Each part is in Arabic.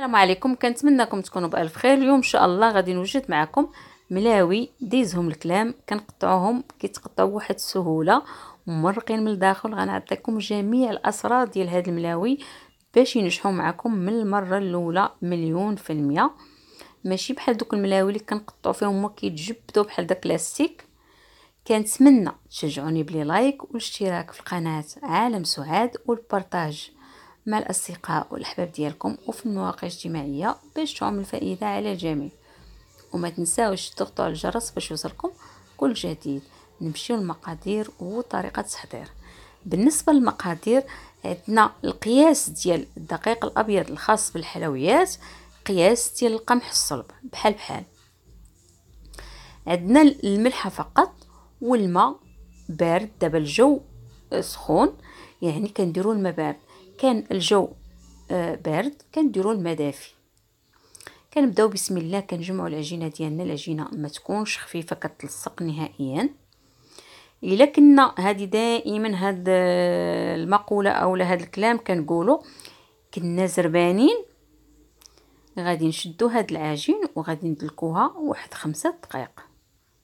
السلام عليكم كنتمنىكم تكونوا بالف خير اليوم ان شاء الله غادي نوجد معكم ملاوي ديزهم الكلام كنقطعوهم كيتقطعوا بواحد السهوله ومرقين من الداخل غنعطيكم جميع الاسرار ديال هاد الملاوي باش ينجحوا معكم من المره الاولى مليون في المية ماشي بحال دوك الملاوي اللي كنقطعوا فيهم هما كيتجبدوا بحال داك البلاستيك كنتمنى تشجعوني بلي لايك والاشتراك في القناه عالم سعاد والبارطاج مع الأصدقاء والأحباب ديالكم وفي المواقع الاجتماعية باش تعم الفائدة على الجميع وما تنساوش تضغطوا على الجرس باش يوصلكم كل جديد نمشيو المقادير وطريقة التحضير بالنسبة للمقادير عندنا القياس ديال الدقيق الأبيض الخاص بالحلويات قياس ديال القمح الصلب بحال بحال عندنا الملح فقط والماء بارد دابا الجو سخون يعني كنديروا الماء بارد كان الجو آه، بارد كنديروا المدافي دافي كنبداو بسم الله كنجمعوا العجينه ديالنا العجينه ما تكونش خفيفه كتلصق نهائيا الا كنا هذه دائما هاد آه، المقوله اولا هاد الكلام كنقولوا كنا زربانين غادي نشدو هاد العجين وغادي ندلكوها واحد خمسة دقائق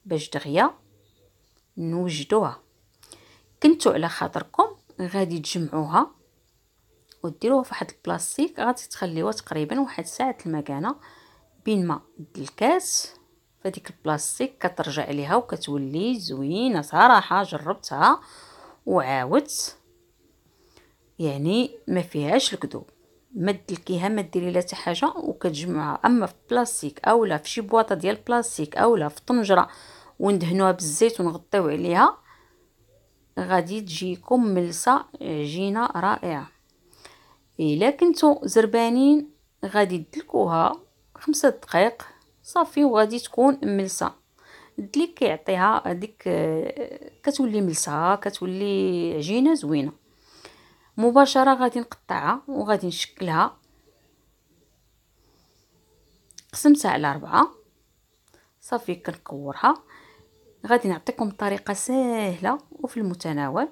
باش دغيا نوجدوها كنتو على خاطركم غادي تجمعوها وديروه فواحد البلاستيك غادي تخليوه تقريبا واحد ساعه المكانه بين ما الكاس فديك البلاستيك كترجع ليها وكتولي زوينه صراحه جربتها وعاودت يعني ما فيهاش الكذوب ما تلكيها ما ديري لها حتى حاجه وكتجمعها اما في بلاستيك اولا في شي بواطه ديال بلاستيك اولا في طنجره وندهنوها بالزيت ونغطيو عليها غادي تجيكم ملسه عجينه رائعه الا كنتو زربانين غادي دلكوها خمسة دقائق صافي وغادي تكون ملسه الدليك كيعطيها هذيك آه، كتولي ملسه كتولي عجينه زوينه مباشره غادي نقطعها وغادي نشكلها قسمتها على أربعة صافي كنكورها غادي نعطيكم طريقه سهله وفي المتناول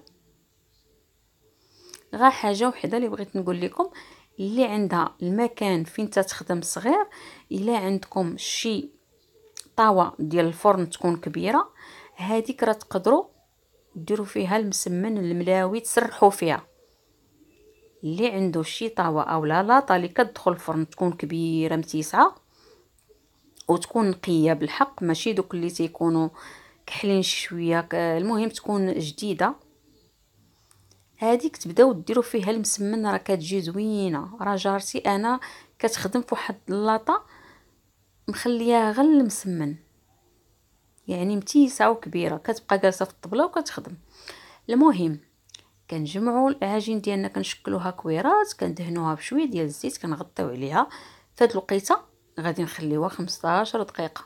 غا حاجه وحده اللي بغيت نقول لكم اللي عندها المكان فين تتخدم صغير الا عندكم شي طاوه ديال الفرن تكون كبيره هاديك راه تقدروا ديروا فيها المسمن الملاوي تسرحوا فيها اللي عنده شي طاوه او لا لاطه اللي كتدخل الفرن تكون كبيره متيسعه وتكون نقيه بالحق ماشي دوك اللي تيكونوا كحلين شويه المهم تكون جديده هادي كتبداو ديروا فيها المسمن راه كتجي زوينه راه جارتي انا كتخدم فواحد اللاطه مخلياها غير المسمن يعني متيسه وكبيره كتبقى جالسه في الطبله وكتخدم المهم كنجمعوا العجين ديالنا كنشكلوها كويرات كندهنوها بشويه ديال الزيت كنغطيو عليها فهاد الوقيته غادي نخليوها 15 دقيقه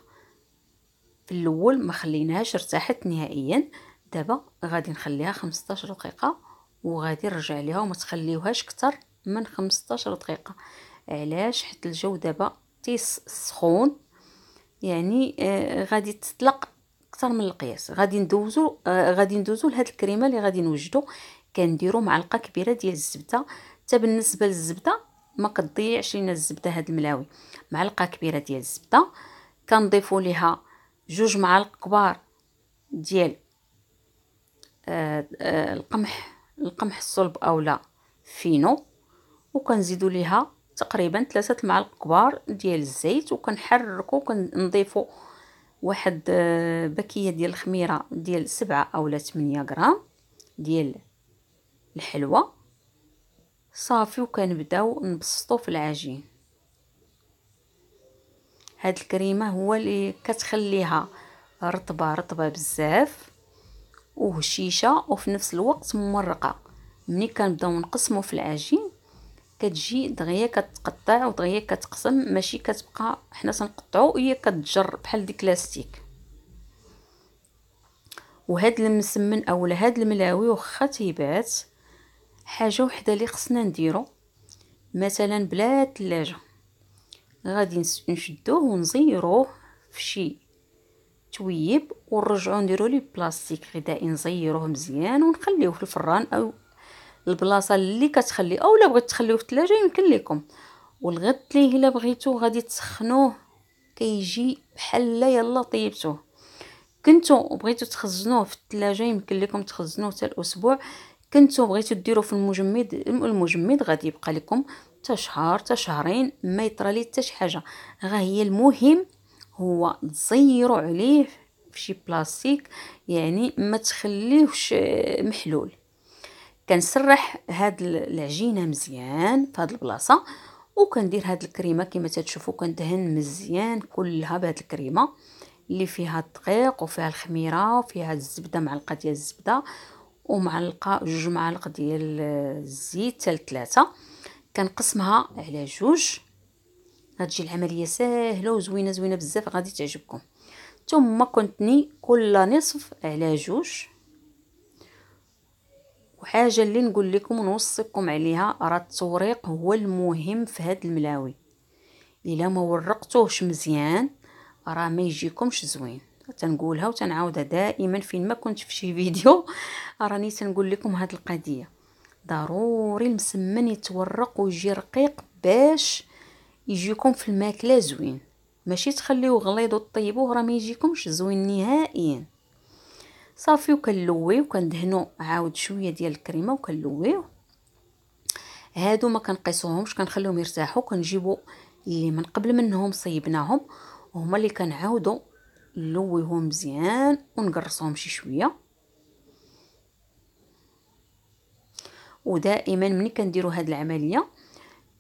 في الاول ما خليناهاش ارتاحت نهائيا دابا غادي نخليها 15 دقيقه وغادي نرجع ليها وما تخليوهاش اكثر من 15 دقيقه علاش حيت الجو دابا تيس سخون يعني آه غادي تطلق اكثر من القياس غادي ندوزو آه غادي ندوزو لهاد الكريمه اللي غادي نوجدو كنديرو معلقه كبيره ديال الزبده حتى بالنسبه للزبده ما كتضيعش لينا الزبده هاد الملاوي معلقه كبيره ديال الزبده كنضيفو ليها جوج معالق كبار ديال آه آه القمح القمح الصلب اولا فينو وكنزيدو ليها تقريبا ثلاثة المعالق كبار ديال الزيت وكنحركو وكنضيفو واحد آه، بكيه ديال الخميره ديال سبعة اولا 8 غرام ديال الحلوى صافي وكنبداو نبسطو في العجين هاد الكريمه هو اللي كتخليها رطبه رطبه بزاف وهشيشه وفي نفس الوقت ممرقه ملي كنبداو نقسمو في العجين كتجي دغيا كتقطع ودغيا كتقسم ماشي كتبقى حنا تنقطعو هي كتجر بحال ديك لاستيك وهاد المسمن اولا هاد الملاوي واخا تيبات حاجه وحده اللي خصنا نديرو مثلا بلا ثلاجه غادي نشدوه ونزيروه في شي تويب ونرجعو نديرو ليه بلاستيك غذائي نزيروه مزيان ونخليوه في الفران او البلاصه اللي كتخلي اولا بغيت تخليوه في الثلاجه يمكن لكم والغد ليه الا بغيتو غادي تسخنوه كيجي بحال يلا طيبتوه كنتو بغيتو تخزنوه في الثلاجه يمكن لكم تخزنوه حتى الاسبوع كنتو بغيتو ديروه في المجمد المجمد غادي يبقى لكم حتى شهر حتى شهرين ما يطرى حتى شي حاجه غا هي المهم هو نصيرو عليه فشي بلاستيك يعني ما تخليهش محلول كنسرح هاد العجينه مزيان فهاد البلاصه وكندير هاد الكريمه كما تتشوفوا كندهن مزيان كلها بهاد الكريمه اللي فيها الدقيق وفيها الخميره وفيها الزبده معلقه ديال الزبده ومعلقه جوج معالق ديال الزيت حتى لثلاثه كنقسمها على جوج غتجي العمليه ساهله وزوينه زوينه بزاف غادي تعجبكم ثم كنتني كل نصف على جوج وحاجه اللي نقول لكم ونوصيكم عليها راه التوريق هو المهم في هاد الملاوي الا ما ورقتوهش مزيان راه ما يجيكمش زوين تنقولها وتنعاودها دائما فين ما كنت في شي فيديو راني تنقول لكم هاد القضيه ضروري المسمن يتورق ويجي رقيق باش يجيكم في الماكله زوين ماشي تخليوه غليظ وطيبوه راه ما يجيكمش زوين نهائيا صافي وكنلويو وكندهنو عاود شويه ديال الكريمه وكنلويو هادو ما كنقيسوهمش كنخليهم يرتاحوا كنجيبو اللي من قبل منهم صيبناهم وهما اللي كنعاودو نلويهم مزيان ونقرصهم شي شويه ودائما ملي كنديروا هاد العمليه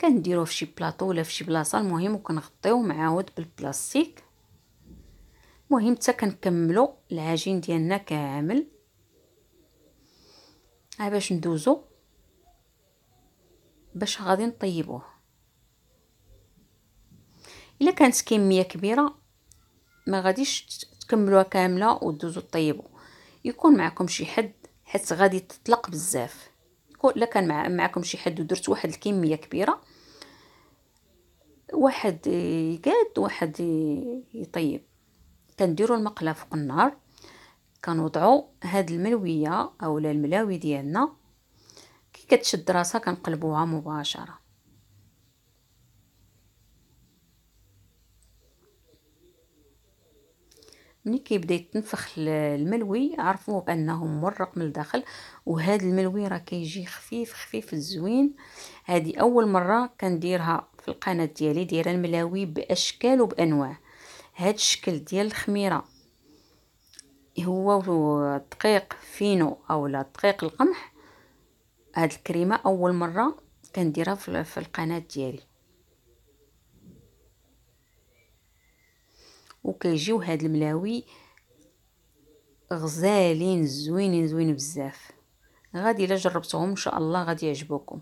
كنديروه فشي بلاطو ولا فشي بلاصه المهم وكنغطيوه معاود بالبلاستيك المهم حتى كنكملو العجين ديالنا كامل ها باش ندوزو باش غادي نطيبوه الا كانت كميه كبيره ما غاديش تكملوها كامله ودوزو طيبو يكون معكم شي حد حيت غادي تطلق بزاف الا كان معكم شي حد ودرت واحد الكميه كبيره واحد يقاد واحد يطيب كنديروا المقله فوق النار كنوضعوا هاد الملويه اولا الملاوي ديالنا كي كتشد راسها كنقلبوها مباشره ملي كيبدا يتنفخ الملوي عرفوه بانه مورق من الداخل وهذا الملوي راه كيجي خفيف خفيف زوين هذه اول مره كنديرها في القناه ديالي دايره الملاوي باشكال وبانواع هذا الشكل ديال الخميره هو دقيق فينو او لا دقيق القمح هاد الكريمه اول مره كنديرها في القناه ديالي وكيجيو هاد الملاوي غزالين زوينين زوينين بزاف غادي الا جربتهم ان شاء الله غادي يعجبوكم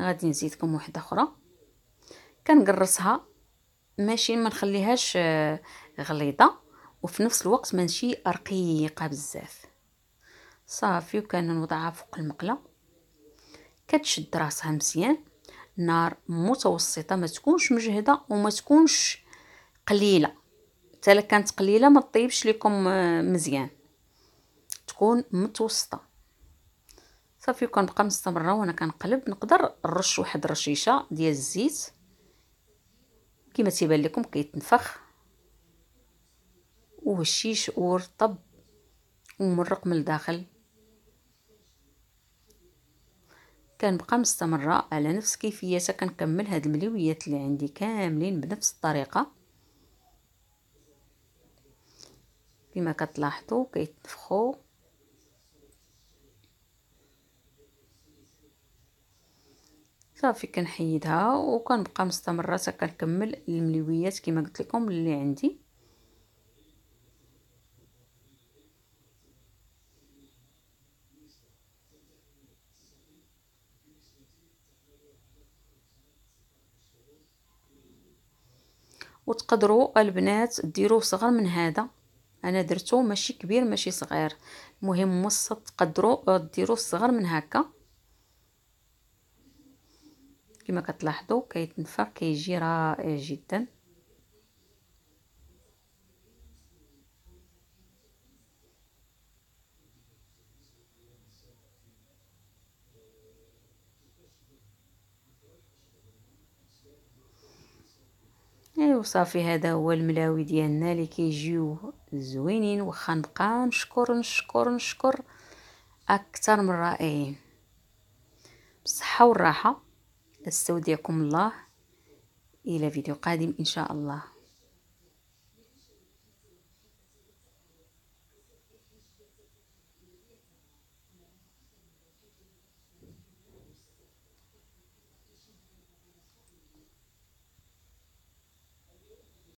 غادي نزيدكم واحده اخرى كنقرصها ماشي ما نخليهاش آه، غليظه وفي نفس الوقت ماشي رقيقه بزاف صافي وكنوضعها فوق المقله كتشد راسها مزيان نار متوسطه ما تكونش مجهده وما تكونش قليله حتى لك كانت قليله ما طيبش لكم آه، مزيان تكون متوسطه صافي كنبقى مستمره وانا كنقلب نقدر نرش واحد الرشيشه ديال الزيت كما تيبان لكم كيتنفخ وهشيش ورطب ومرق من الداخل كنبقى مستمره على نفس كيفيتها كنكمل هاد المليويات اللي عندي كاملين بنفس الطريقه كما كتلاحظوا كيتنفخوا صافي كنحيدها وكنبقى مستمره حتى كنكمل الملويات كما قلت لكم اللي عندي وتقدروا البنات ديروه صغر من هذا انا درتو ماشي كبير ماشي صغير المهم وسط تقدروا ديروا الصغر من هكا كما كتلاحظوا كيتنفع كيجي رائع جدا وصافي هذا هو الملاوي ديالنا اللي كيجيو زوينين واخا نبقى نشكر نشكر نشكر اكثر من رائعين بالصحه والراحه استودعكم الله الى فيديو قادم ان شاء الله